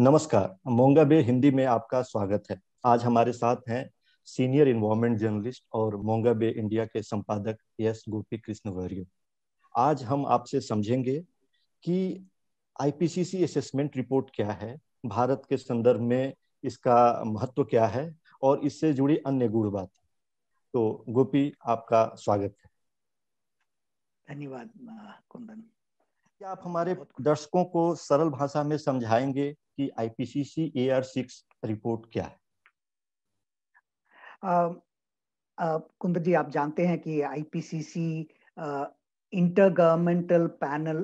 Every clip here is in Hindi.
नमस्कार मोंगा बे हिंदी में आपका स्वागत है आज हमारे साथ हैं सीनियर इन्वायरमेंट जर्नलिस्ट और मोंगा बे इंडिया के संपादक एस गोपी कृष्ण वर्यो आज हम आपसे समझेंगे कि आईपीसीसी असेसमेंट रिपोर्ट क्या है भारत के संदर्भ में इसका महत्व क्या है और इससे जुड़ी अन्य गुण बात तो गोपी आपका स्वागत है धन्यवाद कुंदन क्या आप हमारे दर्शकों को सरल भाषा में समझाएंगे कि आईपीसीसी आर सिक्स रिपोर्ट क्या है कुंदर जी आप जानते हैं कि IPCC intergovernmental panel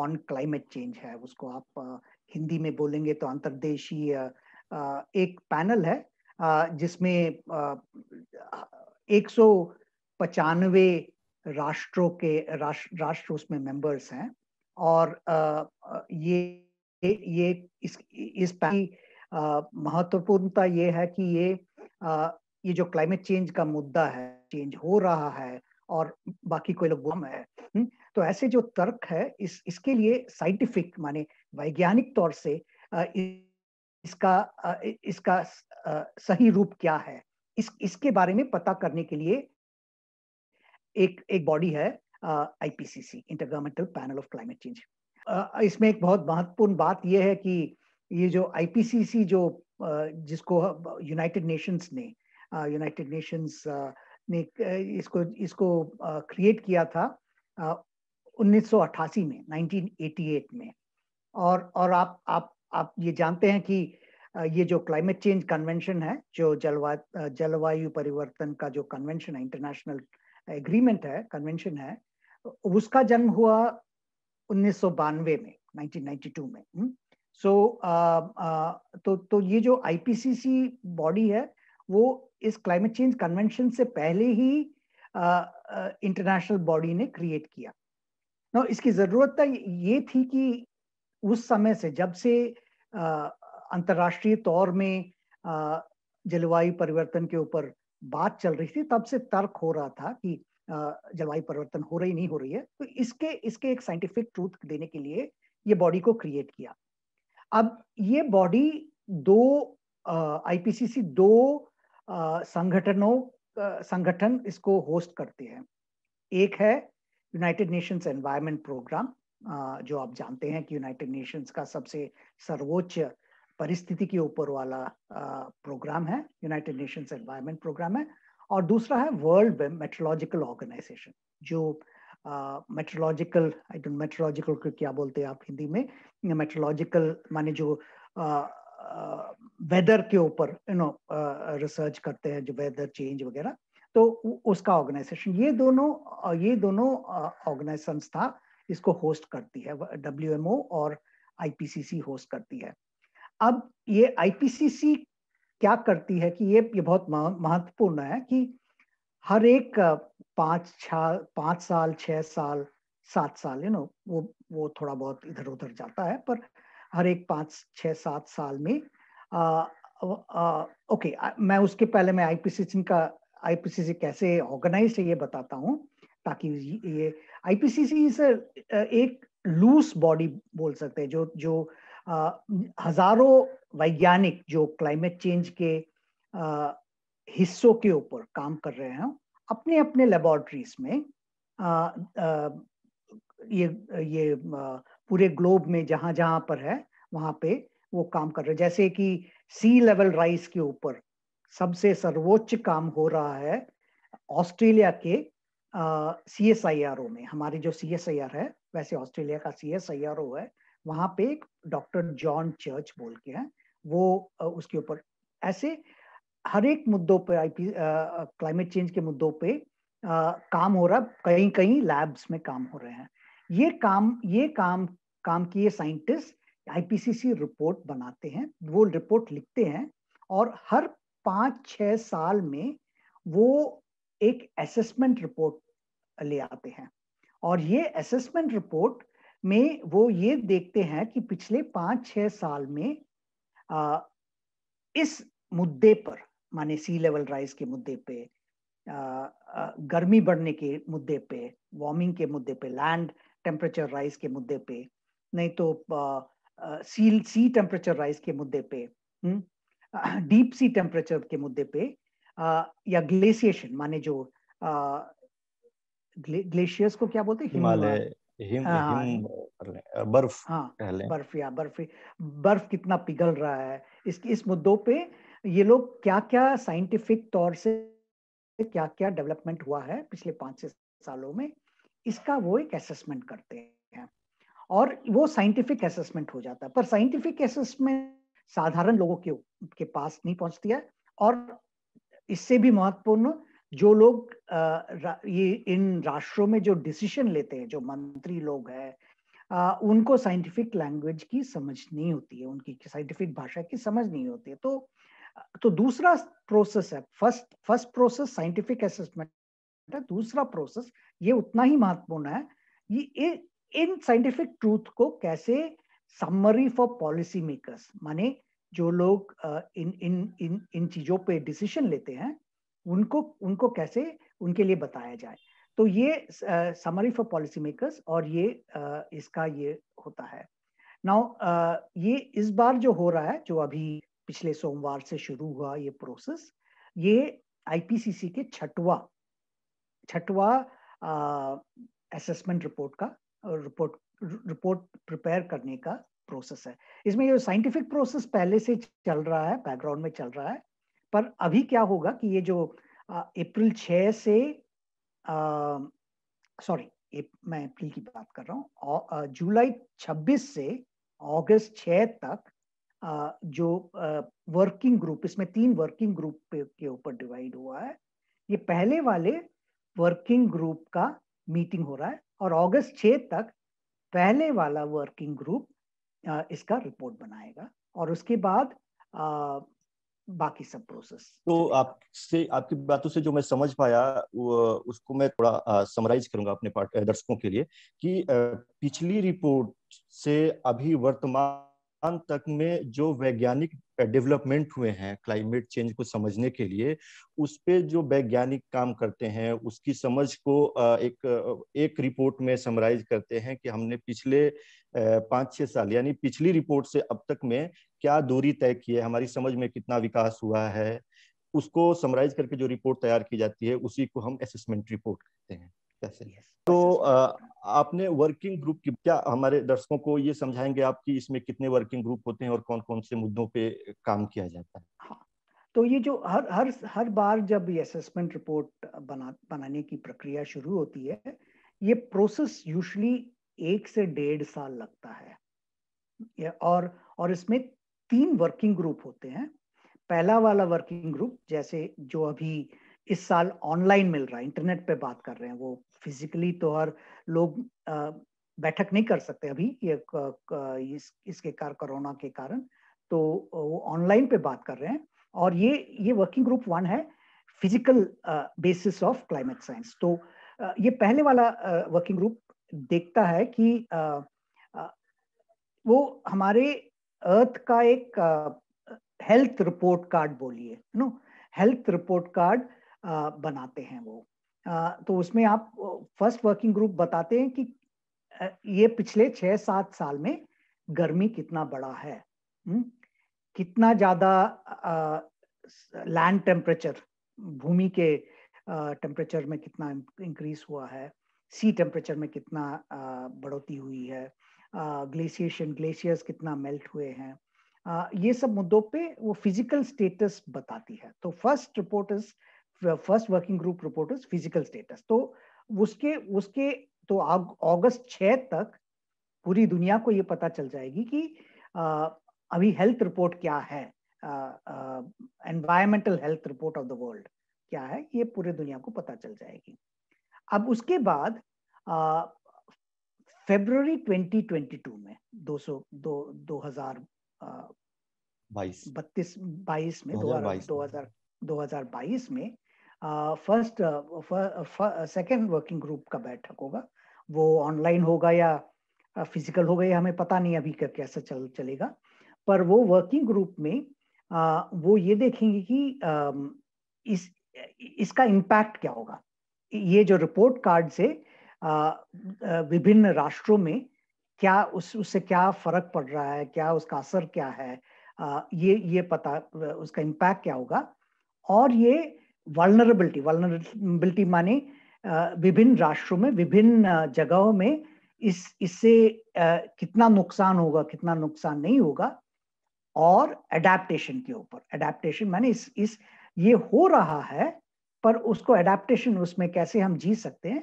on climate change है उसको आप आ, हिंदी में बोलेंगे तो अंतर्देशीय एक पैनल है आ, जिसमें एक सौ पचानवे राष्ट्रों के राष्ट्र राष्ट्र उसमें मेंबर्स हैं और ये ये इस इस महत्वपूर्णता ये है कि ये ये जो क्लाइमेट चेंज का मुद्दा है चेंज हो रहा है और बाकी कोई लोग गुम है तो ऐसे जो तर्क है इस इसके लिए साइंटिफिक माने वैज्ञानिक तौर से इसका इसका सही रूप क्या है इस इसके बारे में पता करने के लिए एक एक बॉडी है IPCC intergovernmental panel of climate change इसमें एक बहुत महत्वपूर्ण बात यह है कि ये जो आईपीसीसी जो जिसको यूनाइटेड नेशंस ने यूनाइटेड नेशंस ने इसको इसको क्रिएट किया था 1988 में 1988 में और और आप आप आप ये जानते हैं कि ये जो क्लाइमेट चेंज कन्वेंशन है जो जलवा जलवायु परिवर्तन का जो कन्वेंशन है इंटरनेशनल एग्रीमेंट है कन्वेंशन है उसका जन्म हुआ उन्नीस में 1992 में सो हम्म। so, तो तो ये जो आईपीसीसी बॉडी है वो इस क्लाइमेट चेंज कन्वेंशन से पहले ही इंटरनेशनल बॉडी ने क्रिएट किया ना इसकी ज़रूरत तो ये थी कि उस समय से जब से अंतर्राष्ट्रीय तौर में जलवायु परिवर्तन के ऊपर बात चल रही थी तब से तर्क हो रहा था कि जलवायु परिवर्तन हो रही नहीं हो रही है तो इसके इसके एक साइंटिफिक ट्रूथ देने के लिए ये बॉडी को क्रिएट किया अब ये बॉडी दो आईपीसीसी दो संगठनों संगठन इसको होस्ट करते हैं एक है यूनाइटेड नेशंस एनवायरनमेंट प्रोग्राम जो आप जानते हैं कि यूनाइटेड नेशंस का सबसे सर्वोच्च परिस्थिति के ऊपर वाला प्रोग्राम है यूनाइटेड नेशंस एनवायरनमेंट प्रोग्राम है और दूसरा है वर्ल्ड मेट्रोलॉजिकल ऑर्गेनाइजेशन जो मेट्रोलॉजिकल आई डोंट मेट्रोलॉजिकल को क्या बोलते हैं आप हिंदी में मेट्रोलॉजिकल माने जो वेदर के ऊपर यू नो रिसर्च करते हैं जो वेदर चेंज वगैरह तो उसका ऑर्गेनाइजेशन ये दोनों ये दोनों ऑर्गेनाइज संस्था इसको होस्ट करती है डब्ल्यू और आईपीसीसी होस्ट करती है अब ये आईपीसीसी क्या करती है कि ये ये बहुत महत्वपूर्ण है कि हर एक पांच छः पांच साल छह साल सात साल यू नो वो वो थोड़ा बहुत इधर उधर जाता है पर हर एक पांच छः सात साल में आ, आ, आ, ओके आ, मैं उसके पहले मैं आईपीसी का आईपीसीसी कैसे ऑर्गेनाइज है ये बताता हूँ ताकि ये आईपीसीसी एक लूज बॉडी बोल सकते हैं जो जो हजारों वैज्ञानिक जो क्लाइमेट चेंज के आ, हिस्सों के ऊपर काम कर रहे हैं अपने अपने लेबोरेटरीज में आ, आ, ये ये पूरे ग्लोब में जहां जहाँ पर है वहां पे वो काम कर रहे हैं जैसे कि सी लेवल राइस के ऊपर सबसे सर्वोच्च काम हो रहा है ऑस्ट्रेलिया के C S I R O में हमारे जो सी एस आई आर है वैसे ऑस्ट्रेलिया का C S I R O है वहां पे एक डॉक्टर जॉन चर्च बोल के हैं वो उसके ऊपर ऐसे हर एक मुद्दों पे आईपी क्लाइमेट चेंज के मुद्दों पे आ, काम हो रहा कहीं कहीं लैब्स में काम हो रहे हैं ये काम ये काम काम किए साइंटिस्ट आईपीसीसी रिपोर्ट बनाते हैं वो रिपोर्ट लिखते हैं और हर पाँच छ साल में वो एक असेसमेंट रिपोर्ट ले आते हैं और ये असेसमेंट रिपोर्ट में वो ये देखते हैं कि पिछले पांच छह साल में आ, इस मुद्दे पर माने सी लेवल राइज के मुद्दे पे आ, आ, गर्मी बढ़ने के मुद्दे पे वार्मिंग के मुद्दे पे लैंड टेम्परेचर राइज के मुद्दे पे नहीं तो सील सी टेम्परेचर राइज के मुद्दे पे डीप सी टेम्परेचर के मुद्दे पे या ग्लेशिएशन माने जो ग्लेशियर्स को क्या बोलते हैं हिमालय हिम हाँ, हाँ, बर्फ हाँ, कह बर्फ या बर्फ बर्फ कितना पिघल रहा है इस इस मुद्दों पे ये लोग क्या क्या साइंटिफिक तौर से क्या क्या डेवलपमेंट हुआ है पिछले पांच छह सालों में इसका वो एक असेसमेंट करते हैं और वो साइंटिफिक असेसमेंट हो जाता है पर साइंटिफिक असेसमेंट साधारण लोगों के के पास नहीं पहुंचती है और इससे भी महत्वपूर्ण जो लोग ये इन राष्ट्रों में जो डिसीजन लेते हैं जो मंत्री लोग हैं उनको साइंटिफिक लैंग्वेज की समझ नहीं होती है उनकी साइंटिफिक भाषा की समझ नहीं होती है तो तो दूसरा प्रोसेस है first first process scientific assessment है दूसरा प्रोसेस ये उतना ही महत्वपूर्ण है ये इन साइंटिफिक ट्रूथ को कैसे समरी फॉर पॉलिसी मेकर्स माने जो लोग इन इन इन इन चीजों पे डिसीजन लेते हैं उनको उनको कैसे उनके लिए बताया जाए तो ये समरी फॉर पॉलिसी मेकर्स और ये uh, इसका ये होता है नाउ uh, ये इस बार जो हो रहा है जो अभी पिछले सोमवार से शुरू हुआ ये प्रोसेस ये आईपीसीसी के छठवा छठवा असेसमेंट रिपोर्ट का रिपोर्ट रिपोर्ट प्रिपेयर करने का प्रोसेस है इसमें ये साइंटिफिक प्रोसेस पहले से चल रहा है बैकग्राउंड में चल रहा है पर अभी क्या होगा कि ये जो अप्रैल छ से सॉरी मैं अप्रैल की बात कर रहा हूँ जुलाई छब्बीस से अगस्त छ तक आ, जो वर्किंग ग्रुप इसमें तीन वर्किंग ग्रुप के ऊपर डिवाइड हुआ है ये पहले वाले वर्किंग ग्रुप का मीटिंग हो रहा है और अगस्त छ तक पहले वाला वर्किंग ग्रुप इसका रिपोर्ट बनाएगा और उसके बाद बाकी सब प्रोसेस तो आपसे आपकी बातों से जो मैं समझ पाया उसको मैं थोड़ा समराइज करूंगा अपने दर्शकों के लिए कि पिछली रिपोर्ट से अभी वर्तमान वर्तमान तक में जो वैज्ञानिक डेवलपमेंट हुए हैं क्लाइमेट चेंज को समझने के लिए उस पर जो वैज्ञानिक काम करते हैं उसकी समझ को एक एक रिपोर्ट में समराइज करते हैं कि हमने पिछले पाँच छः साल यानी पिछली रिपोर्ट से अब तक में क्या दूरी तय की है हमारी समझ में कितना विकास हुआ है उसको समराइज करके जो रिपोर्ट तैयार की जाती है उसी को हम असेसमेंट रिपोर्ट कहते हैं कैसे yes. तो आपने वर्किंग ग्रुप की क्या हमारे दर्शकों को ये समझाएंगे आप कि इसमें कितने वर्किंग ग्रुप होते हैं और कौन कौन से मुद्दों पे काम किया जाता है हाँ तो ये जो हर हर हर बार जब ये असेसमेंट रिपोर्ट बना बनाने की प्रक्रिया शुरू होती है ये प्रोसेस यूजली एक से डेढ़ साल लगता है और और इसमें तीन वर्किंग ग्रुप होते हैं पहला वाला वर्किंग ग्रुप जैसे जो अभी इस साल ऑनलाइन मिल रहा है इंटरनेट पे बात कर रहे हैं वो फिजिकली तो और लोग बैठक नहीं कर सकते अभी ये इस, इसके कार कोरोना के कारण तो वो ऑनलाइन पे बात कर रहे हैं और ये ये वर्किंग ग्रुप वन है physical basis of climate science तो ये पहले वाला वर्किंग ग्रुप देखता है कि वो हमारे अर्थ का एक हेल्थ रिपोर्ट कार्ड बोलिए नो हेल्थ रिपोर्ट कार्ड बनाते हैं वो तो उसमें आप फर्स्ट वर्किंग ग्रुप बताते हैं कि ये पिछले छह सात साल में गर्मी कितना बड़ा है हम्म? कितना ज़्यादा लैंड टेम्परेचर भूमि के टेम्परेचर में कितना इंक्रीज हुआ है सी टेम्परेचर में कितना बढ़ोतरी हुई है ग्लेशिएशन ग्लेशियर्स कितना मेल्ट हुए हैं ये सब मुद्दों पे वो फिजिकल स्टेटस बताती है तो first report is first working group report is physical status तो उसके उसके तो अगस्त छः तक पूरी दुनिया को ये पता चल जाएगी कि आ, अभी हेल्थ रिपोर्ट क्या है environmental health report of the world क्या है ये पूरी दुनिया को पता चल जाएगी अब उसके बाद फेब्रुवरी 2022 में 200 दो दो हजार बत्तीस बाईस में दो हजार दो हजार बाईस में फर्स्ट सेकेंड वर्किंग ग्रुप का बैठक होगा वो ऑनलाइन होगा या फिजिकल होगा या हमें पता नहीं अभी कैसा चल चलेगा पर वो वर्किंग ग्रुप में आ, वो ये देखेंगे कि आ, इस इसका इम्पैक्ट क्या होगा ये जो रिपोर्ट कार्ड से विभिन्न राष्ट्रों में क्या उस उससे क्या फर्क पड़ रहा है क्या उसका असर क्या है आ, ये ये पता उसका इम्पैक्ट क्या होगा और ये वालनरेबिलिटी वालनरेबिलिटी माने विभिन्न राष्ट्रों में विभिन्न जगहों में इस इससे कितना नुकसान होगा कितना नुकसान नहीं होगा और एडेप्टेशन के ऊपर एडेप्टेशन माने इस इस ये हो रहा है पर उसको एडेप्टेशन उसमें कैसे हम जी सकते हैं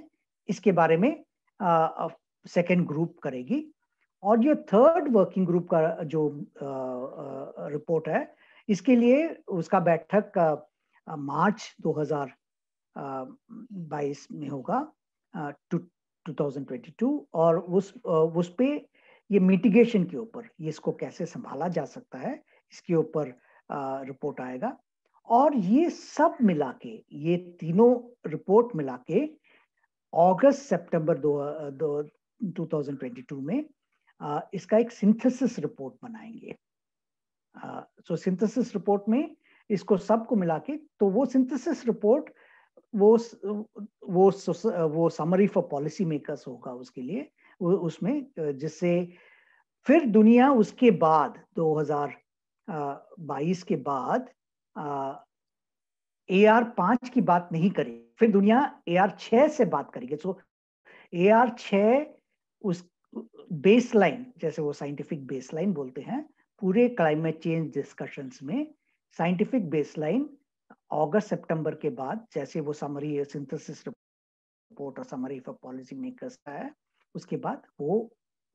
इसके बारे में सेकेंड ग्रुप करेगी और जो थर्ड वर्किंग ग्रुप का जो रिपोर्ट है इसके लिए उसका बैठक मार्च 2022 में होगा टू 2022 और उस उस पे ये मिटिगेशन के ऊपर ये इसको कैसे संभाला जा सकता है इसके ऊपर रिपोर्ट आएगा और ये सब मिला के ये तीनों रिपोर्ट मिला के ऑगस्ट सितंबर दो, 2022 में आ, इसका एक सिंथेसिस रिपोर्ट बनाएंगे सो सिंथेसिस रिपोर्ट में इसको सबको मिला के तो वो सिंथेसिस रिपोर्ट वो वो वो समरी फॉर पॉलिसी मेकर्स होगा उसके लिए उसमें जिससे फिर दुनिया उसके बाद 2022 के बाद ए आर पांच की बात नहीं करेगी फिर दुनिया ए आर छ से बात करेगी सो ए आर छ उस बेसलाइन जैसे वो साइंटिफिक बेसलाइन बोलते हैं पूरे क्लाइमेट चेंज डिस्कशंस में साइंटिफिक बेसलाइन अगस्त सितंबर के बाद जैसे वो समरी सिंथेसिस रिपोर्ट और समरी फॉर पॉलिसी मेकर्स का है उसके बाद वो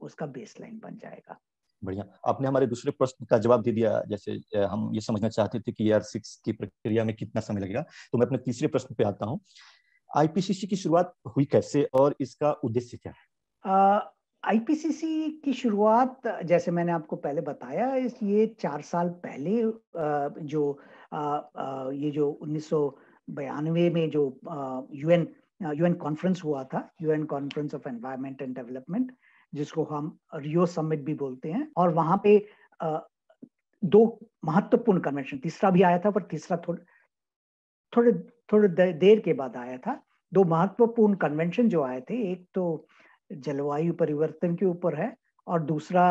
उसका बेसलाइन बन जाएगा बढ़िया आपने हमारे दूसरे प्रश्न का जवाब दे दिया जैसे हम ये समझना चाहते थे कि आर e सिक्स की प्रक्रिया में कितना समय लगेगा तो मैं अपने तीसरे प्रश्न पे आता हूँ आईपीसीसी की शुरुआत हुई कैसे और इसका उद्देश्य क्या है आईपीसीसी की शुरुआत जैसे मैंने आपको पहले बताया इस ये चार साल पहले जो ये जो उन्नीस बयानवे में जो यूएन यूएन कॉन्फ्रेंस हुआ था UN conference of environment and development जिसको हम रियो समिट भी बोलते हैं और वहां पे दो महत्वपूर्ण कन्वेंशन तीसरा भी आया था पर तीसरा थोड़ा थोड़े थोड़े देर के बाद आया था दो महत्वपूर्ण कन्वेंशन जो आए थे एक तो जलवायु परिवर्तन के ऊपर है और दूसरा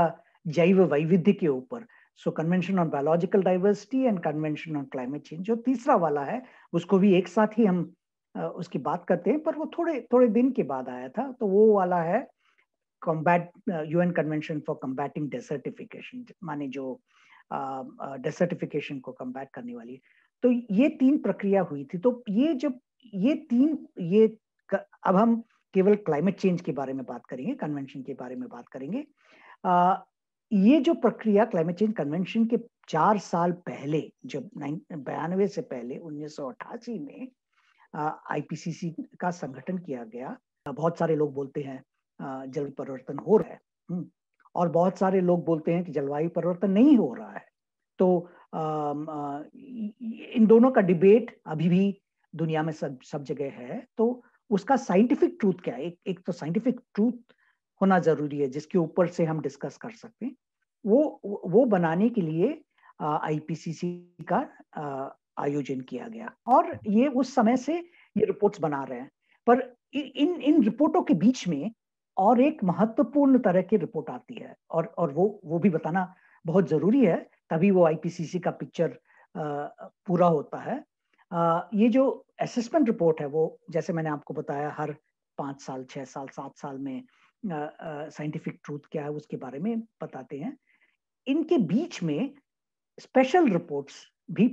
जैव वैविध्य के ऊपर so convention on biological diversity and convention on climate change जो तीसरा वाला है उसको भी एक साथ ही हम उसकी बात करते हैं पर वो थोड़े थोड़े दिन के बाद आया था तो वो वाला है combat UN convention for combating desertification माने जो डेसर्टिफिकेशन uh, को कम्बैट करने वाली तो ये तीन प्रक्रिया हुई थी तो ये जब ये तीन ये अब हम केवल क्लाइमेट चेंज के बारे में बात करेंगे कन्वेंशन के बारे में बात करेंगे आ, ये जो प्रक्रिया क्लाइमेट चेंज कन्वेंशन के चार साल पहले जब बयानवे से पहले उन्नीस में आईपीसीसी का संगठन किया गया बहुत सारे लोग बोलते हैं जल परिवर्तन हो रहा है हम्म, और बहुत सारे लोग बोलते हैं कि जलवायु परिवर्तन नहीं हो रहा है तो आ, आ, इन दोनों का डिबेट अभी भी दुनिया में सब सब जगह है तो उसका साइंटिफिक ट्रूथ क्या है एक, एक तो साइंटिफिक ट्रूथ होना जरूरी है जिसके ऊपर से हम डिस्कस कर सकते हैं वो वो बनाने के लिए आईपीसीसी का आयोजन किया गया और ये उस समय से ये रिपोर्ट्स बना रहे हैं पर इन इन रिपोर्टों के बीच में और एक महत्वपूर्ण तरह की रिपोर्ट आती है और और वो वो भी बताना बहुत जरूरी है तभी वो आईपीसीसी का पिक्चर पूरा होता है ये जो असेसमेंट रिपोर्ट है वो जैसे मैंने आपको बताया हर पाँच साल छः साल सात साल में साइंटिफिक ट्रूथ क्या है उसके बारे में बताते हैं इनके बीच में स्पेशल रिपोर्ट्स भी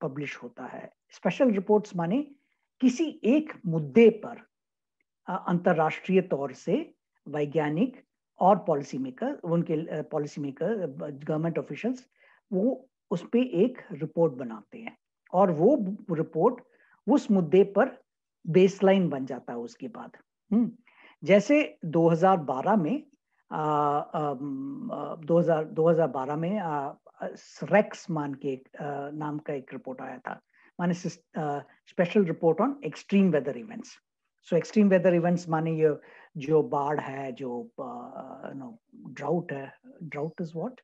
पब्लिश होता है स्पेशल रिपोर्ट्स माने किसी एक मुद्दे पर अंतर्राष्ट्रीय तौर से वैज्ञानिक और पॉलिसी मेकर उनके पॉलिसी मेकर गवर्नमेंट ऑफिशल्स वो उस पर एक रिपोर्ट बनाते हैं और वो रिपोर्ट उस मुद्दे पर बेसलाइन बन जाता है उसके बाद हुँ? हम्म, जैसे 2012 में आ, आ, 2000 2012 में आ, रेक्स मान के एक नाम का एक रिपोर्ट आया था माने special report on extreme weather events so extreme weather events माने ये जो बाढ़ है जो नो ड्राउट है ड्राउट इज व्हाट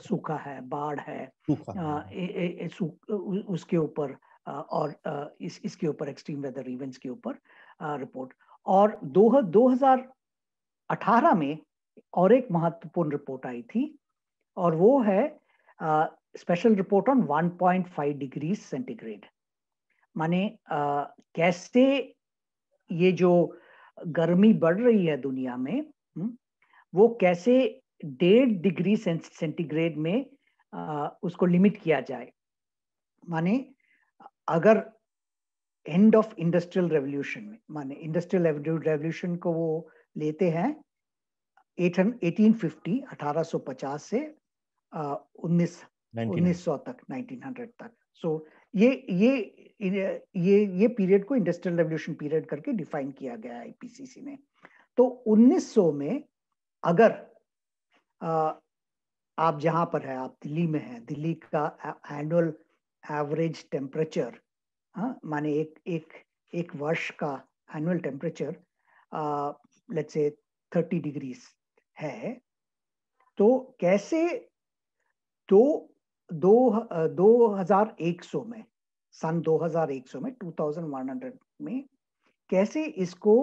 सूखा है बाढ़ है आ, ए, ए, ए, उ, उसके ऊपर और इस इसके ऊपर एक्सट्रीम वेदर इवेंट्स के ऊपर रिपोर्ट और दो हजार अठारह में और एक महत्वपूर्ण रिपोर्ट आई थी और वो है special report on one point five degree centigrade माने आ, कैसे ये जो गर्मी बढ़ रही है दुनिया में हुँ? हम्म, वो कैसे डेढ़ डिग्री सेंटीग्रेड में आ, उसको लिमिट किया जाए माने अगर एंड ऑफ इंडस्ट्रियल रेवोल्यूशन में माने इंडस्ट्रियल रेवोल्यूशन को वो लेते हैं 1850 1850 से उन्नीस उन्नीस सौ तक 1900 तक सो so, ये ये ये ये पीरियड को इंडस्ट्रियल रेवोल्यूशन पीरियड करके डिफाइन किया गया है आईपीसीसी ने तो 1900 में अगर आप जहां पर है आप दिल्ली में है दिल्ली का एनुअल एवरेज टेम्परेचर माने एक एक एक वर्ष का एनुअल टेम्परेचर लेट्स से थर्टी डिग्री है तो कैसे दो दो दो हजार एक सौ में सन सौ में हंड्रेड में कैसे इसको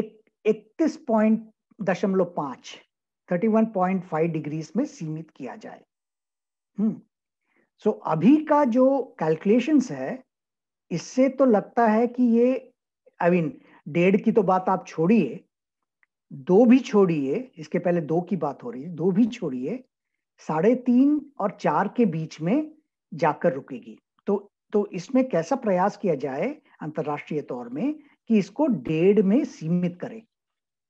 एक इकतीस पॉइंट दशमलव पांच 31.5 डिग्रीज में सीमित किया जाए हम्म सो so, अभी का जो कैलकुलेशंस है इससे तो लगता है कि ये आई मीन डेढ़ की तो बात आप छोड़िए दो भी छोड़िए इसके पहले दो की बात हो रही है दो भी छोड़िए साढ़े तीन और चार के बीच में जाकर रुकेगी तो तो इसमें कैसा प्रयास किया जाए अंतरराष्ट्रीय तौर में कि इसको डेढ़ में सीमित करें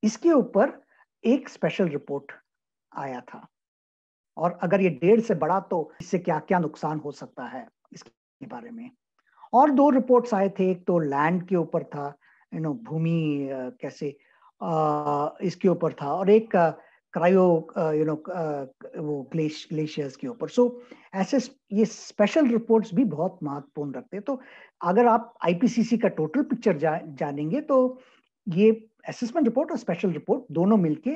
इसके ऊपर एक स्पेशल रिपोर्ट आया था और अगर ये डेढ़ से बड़ा तो इससे क्या क्या नुकसान हो सकता है इसके बारे में और दो रिपोर्ट्स आए थे एक तो लैंड के ऊपर था यू नो भूमि कैसे इसके ऊपर था और एक क्रायो यू नो वो ग्लेश ग्लेशियर्स के ऊपर सो ऐसे ये स्पेशल रिपोर्ट्स भी बहुत महत्वपूर्ण रखते हैं तो अगर आप आईपीसीसी का टोटल पिक्चर जा, जानेंगे तो ये असेसमेंट रिपोर्ट और स्पेशल रिपोर्ट दोनों मिलके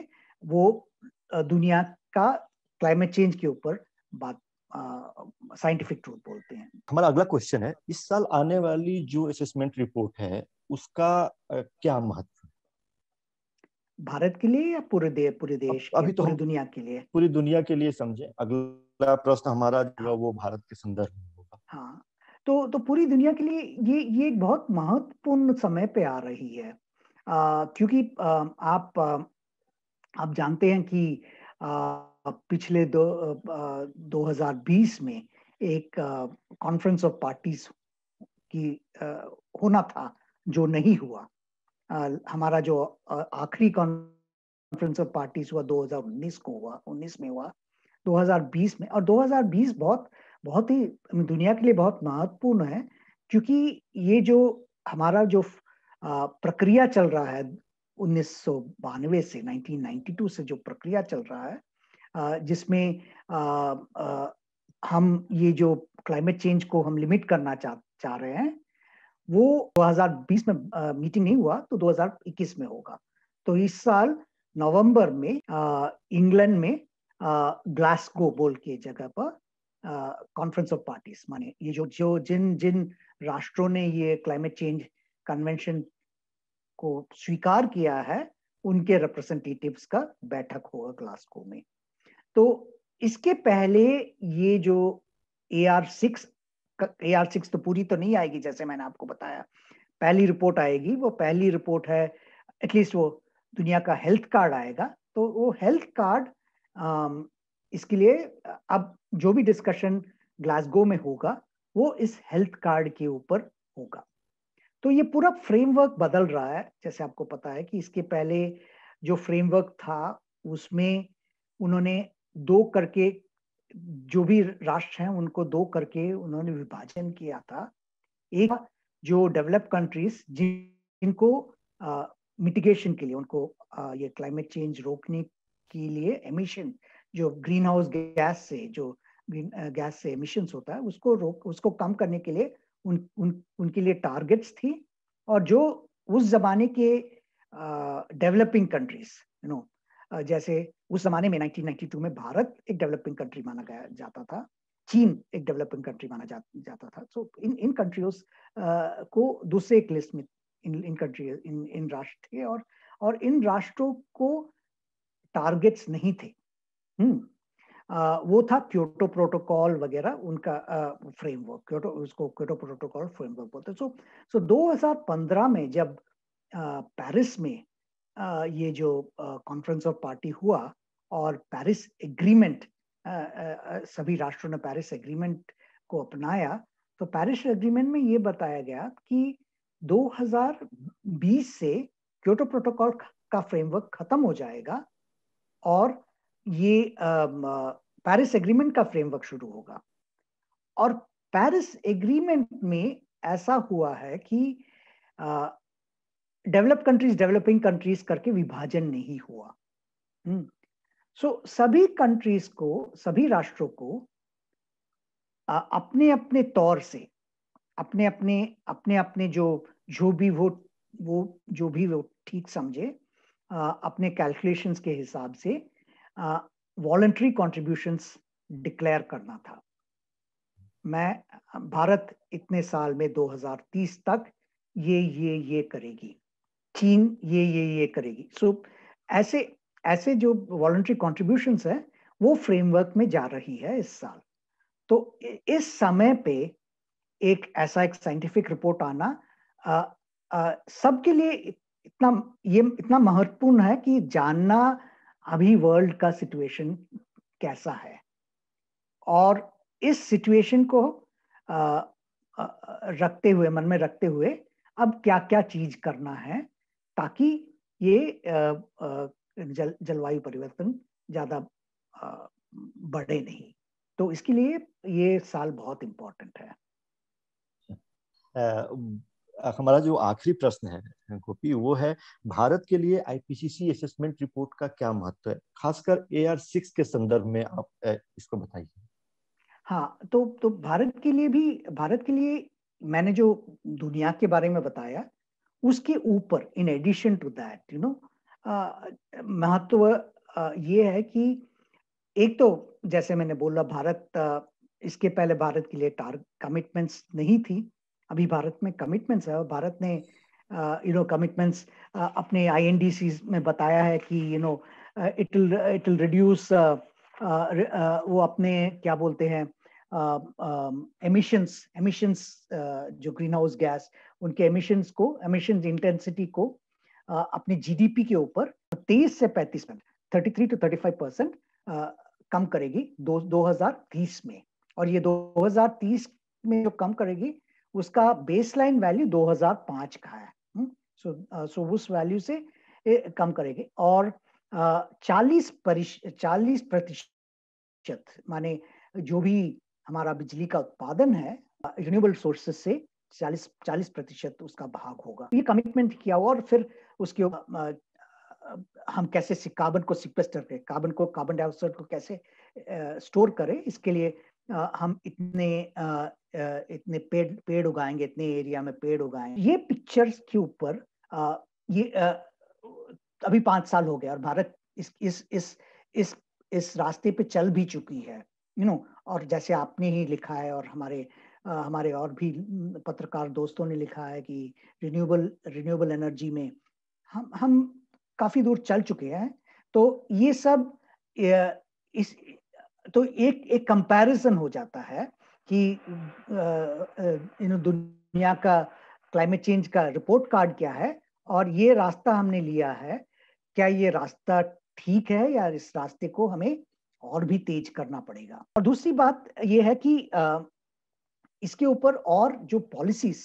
वो दुनिया का क्लाइमेट चेंज के ऊपर बात साइंटिफिक ट्रूथ बोलते हैं हमारा अगला क्वेश्चन है इस साल आने वाली जो असेसमेंट रिपोर्ट है उसका क्या महत्व भारत के लिए या पूरे दे, पूरे देश अभी तो पूरी दुनिया के लिए पूरी दुनिया के लिए समझे अगला प्रश्न हमारा जो है वो भारत के संदर्भ में होगा हाँ तो तो पूरी दुनिया के लिए ये ये एक बहुत महत्वपूर्ण समय पे आ रही है क्योंकि आप आप जानते हैं कि पिछले दो दो हजार में एक कॉन्फ्रेंस ऑफ पार्टीज की होना था जो नहीं हुआ हमारा जो आखिरी कॉन्फ्रेंस ऑफ पार्टीज हुआ 2019 को हुआ 19 में हुआ 2020 में और 2020 बहुत बहुत ही दुनिया के लिए बहुत महत्वपूर्ण है क्योंकि ये जो हमारा जो प्रक्रिया चल रहा है उन्नीस से 1992 से जो प्रक्रिया चल रहा है जिसमें हम ये जो क्लाइमेट चेंज को हम लिमिट करना चाह चाह रहे हैं वो 2020 में मीटिंग नहीं हुआ तो 2021 में होगा तो इस साल नवंबर में इंग्लैंड में ग्लासगो बोल के जगह पर कॉन्फ्रेंस ऑफ पार्टीज माने ये जो जो जिन जिन राष्ट्रों ने ये क्लाइमेट चेंज कन्वेंशन को स्वीकार किया है उनके रिप्रेजेंटेटिव्स का बैठक होगा ग्लास्को में तो इसके पहले ये जो A R six A R six तो पूरी तो नहीं आएगी जैसे मैंने आपको बताया पहली रिपोर्ट आएगी वो पहली रिपोर्ट है एटलीस्ट वो दुनिया का हेल्थ कार्ड आएगा तो वो हेल्थ कार्ड इसके लिए अब जो भी डिस्कशन ग्लासगो में होगा वो इस हेल्थ कार्ड के ऊपर होगा तो ये पूरा फ्रेमवर्क बदल रहा है जैसे आपको पता है कि इसके पहले जो फ्रेमवर्क था उसमें उन्होंने दो करके जो भी राष्ट्र हैं उनको दो करके उन्होंने विभाजन किया था एक जो डेवलप कंट्रीज जिनको मिटिगेशन के लिए उनको आ, ये क्लाइमेट चेंज रोकने के लिए एमिशन जो ग्रीन हाउस गैस से जो ग्रीन गैस से एमिशन होता है उसको रोक उसको कम करने के लिए उन, उन उनके लिए टारगेट्स थी और जो उस जमाने के डेवलपिंग कंट्रीज यू नो जैसे उस जमाने में 1992 में भारत एक डेवलपिंग कंट्री माना गया जाता था चीन एक डेवलपिंग कंट्री माना जा, जाता था सो so, इन इन कंट्रीज को दूसरे एक लिस्ट में इन इन कंट्री इन इन राष्ट्र थे और और इन राष्ट्रों को टारगेट्स नहीं थे हम्म वो था क्योटो प्रोटोकॉल वगैरह उनका फ्रेमवर्क क्योटो उसको क्योटो प्रोटोकॉल फ्रेमवर्क बोलते सो सो 2015 में जब पेरिस में ये जो कॉन्फ्रेंस ऑफ पार्टी हुआ और पेरिस एग्रीमेंट सभी राष्ट्रों ने पेरिस एग्रीमेंट को अपनाया तो पेरिस एग्रीमेंट में ये बताया गया कि 2020 से क्योटो प्रोटोकॉल का फ्रेमवर्क खत्म हो जाएगा और ये पेरिस एग्रीमेंट का फ्रेमवर्क शुरू होगा और पेरिस एग्रीमेंट में ऐसा हुआ है कि डेवलप कंट्रीज डेवलपिंग कंट्रीज करके विभाजन नहीं हुआ सो हम्म। so, सभी कंट्रीज को सभी राष्ट्रों को आ, अपने अपने तौर से अपने अपने अपने अपने जो जो भी वो वो जो भी वो ठीक समझे अपने कैलकुलेशंस के हिसाब से वॉल्ट्री कॉन्ट्रीब्यूशंस डिक्लेयर करना था मैं भारत इतने साल में 2030 तक ये ये ये करेगी चीन ये ये ये करेगी सो so, ऐसे ऐसे जो वॉलंट्री कॉन्ट्रीब्यूशन है वो फ्रेमवर्क में जा रही है इस साल तो इस समय पे एक ऐसा एक साइंटिफिक रिपोर्ट आना uh, uh, सबके लिए इतना ये इतना महत्वपूर्ण है कि जानना अभी वर्ल्ड का सिचुएशन कैसा है और इस सिचुएशन को आ, आ, रखते हुए मन में रखते हुए अब क्या क्या चीज करना है ताकि ये जल, जलवायु परिवर्तन ज्यादा बढ़े नहीं तो इसके लिए ये साल बहुत इम्पोर्टेंट है अच्छा। हमारा जो आखिरी प्रश्न है गोपी वो है भारत के लिए आईपीसीसी असेसमेंट रिपोर्ट का क्या महत्व है खासकर ए आर सिक्स के संदर्भ में आप इसको बताइए हाँ तो तो भारत के लिए भी भारत के लिए मैंने जो दुनिया के बारे में बताया उसके ऊपर in addition to that you know महत्व ये है कि एक तो जैसे मैंने बोला भारत आ, इसके पहले भारत के लिए टार कमिटमेंट्स नहीं थी अभी भारत में कमिटमेंट्स है और भारत ने यू नो कमिटमेंट्स अपने आई में बताया है कि you know it it will reduce वो अपने क्या बोलते हैं एमिशंस एमिशंस जो ग्रीन हाउस गैस उनके एमिशंस को एमिशंस इंटेंसिटी को अपने जीडीपी के ऊपर तेईस से पैंतीस में thirty three to thirty five percent कम करेगी दो दो हजार तीस में और ये दो हजार तीस में जो कम करेगी उसका बेसलाइन वैल्यू 2005 का है सो हम्म, सो uh, उस वैल्यू से कम करेंगे और uh, चालीस परिश चालीस प्रतिशत माने जो भी हमारा बिजली का उत्पादन है रिन्यूएबल uh, सोर्सेस से चालीस चालीस प्रतिशत उसका भाग होगा ये कमिटमेंट किया हुआ और फिर उसके हम कैसे कार्बन को सिक्वेस्टर करें कार्बन को कार्बन डाइऑक्साइड को कैसे स्टोर करें इसके लिए हम इतने इतने पेड़ पेड़ उगाएंगे इतने एरिया में पेड़ उगाएंगे ये पिक्चर्स के ऊपर ये आ, अभी पांच साल हो गया और भारत इस इस इस इस इस रास्ते पे चल भी चुकी है यू नो और जैसे आपने ही लिखा है और हमारे आ, हमारे और भी पत्रकार दोस्तों ने लिखा है कि रिन्यूएबल रिन्यूएबल एनर्जी में हम हम काफी दूर चल चुके हैं तो ये सब इस तो एक एक कंपैरिजन हो जाता है कि इन दुनिया का क्लाइमेट चेंज का रिपोर्ट कार्ड क्या है और ये रास्ता हमने लिया है क्या ये रास्ता ठीक है या इस रास्ते को हमें और भी तेज करना पड़ेगा और दूसरी बात यह है कि इसके ऊपर और जो पॉलिसीज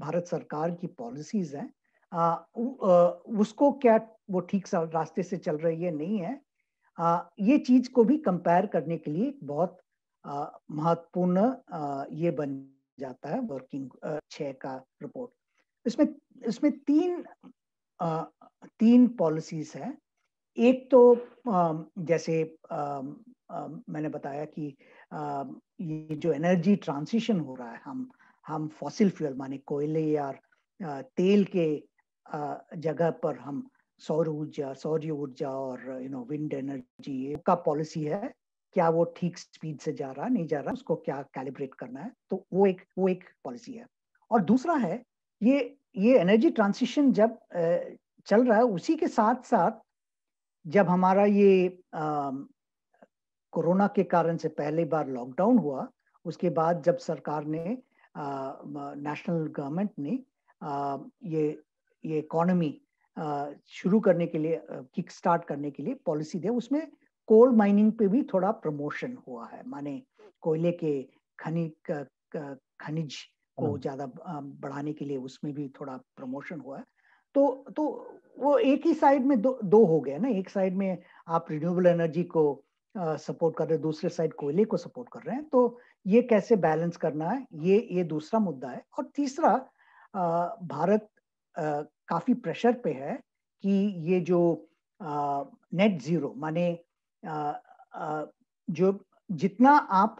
भारत सरकार की पॉलिसीज हैं उसको क्या वो ठीक रास्ते से चल रही है नहीं है आ, ये चीज को भी कंपेयर करने के लिए बहुत महत्वपूर्ण ये बन जाता है वर्किंग छह का रिपोर्ट इसमें इसमें तीन आ, तीन पॉलिसीज है एक तो आ, जैसे आ, आ, मैंने बताया कि आ, ये जो एनर्जी ट्रांसिशन हो रहा है हम हम फॉसिल फ्यूल माने कोयले या तेल के जगह पर हम सौर ऊर्जा सौर्य ऊर्जा और यू नो विंड एनर्जी का पॉलिसी है क्या वो ठीक स्पीड से जा रहा नहीं जा रहा उसको क्या कैलिब्रेट करना है तो वो एक वो एक पॉलिसी है और दूसरा है ये ये एनर्जी ट्रांसिशन जब चल रहा है उसी के साथ साथ जब हमारा ये कोरोना के कारण से पहले बार लॉकडाउन हुआ उसके बाद जब सरकार ने नेशनल गवर्नमेंट ने आ, ये ये इकोनॉमी शुरू करने के लिए किक स्टार्ट करने के लिए पॉलिसी दिया उसमें कोल माइनिंग पे भी थोड़ा प्रमोशन हुआ है माने कोयले के खनिज खनिज को हाँ। ज्यादा बढ़ाने के लिए उसमें भी थोड़ा प्रमोशन हुआ है तो तो वो एक ही साइड में दो दो हो गया ना एक साइड में आप रिन्यूएबल एनर्जी को सपोर्ट कर रहे हैं दूसरे साइड कोयले को सपोर्ट कर रहे हैं तो ये कैसे बैलेंस करना है ये ये दूसरा मुद्दा है और तीसरा भारत काफी प्रेशर पे है कि ये जो नेट जीरो माने जो जितना आप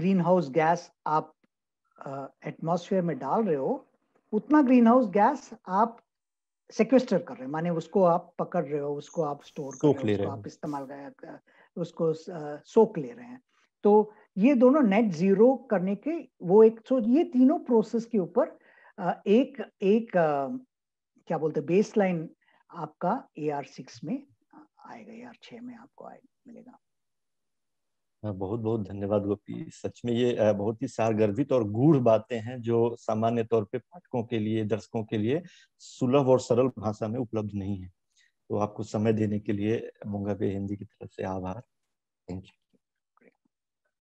ग्रीन हाउस गैस आप एटमॉस्फेयर में डाल रहे हो उतना ग्रीन हाउस गैस आप सेक्वेस्टर कर रहे हो माने उसको आप पकड़ रहे हो उसको आप स्टोर कर रहे हो उसको आप इस्तेमाल कर उसको सोख ले रहे हैं तो ये दोनों नेट जीरो करने के वो एक तो ये तीनों प्रोसेस के ऊपर एक एक क्या बोलते बेस लाइन आपका ए आर सिक्स में आएगा यार छह में आपको आए मिलेगा हाँ, बहुत बहुत धन्यवाद गोपी सच में ये बहुत ही सारगर्भित और गूढ़ बातें हैं जो सामान्य तौर पे पाठकों के लिए दर्शकों के लिए सुलभ और सरल भाषा में उपलब्ध नहीं है तो आपको समय देने के लिए मुंगा पे हिंदी की तरफ से आभार थैंक यू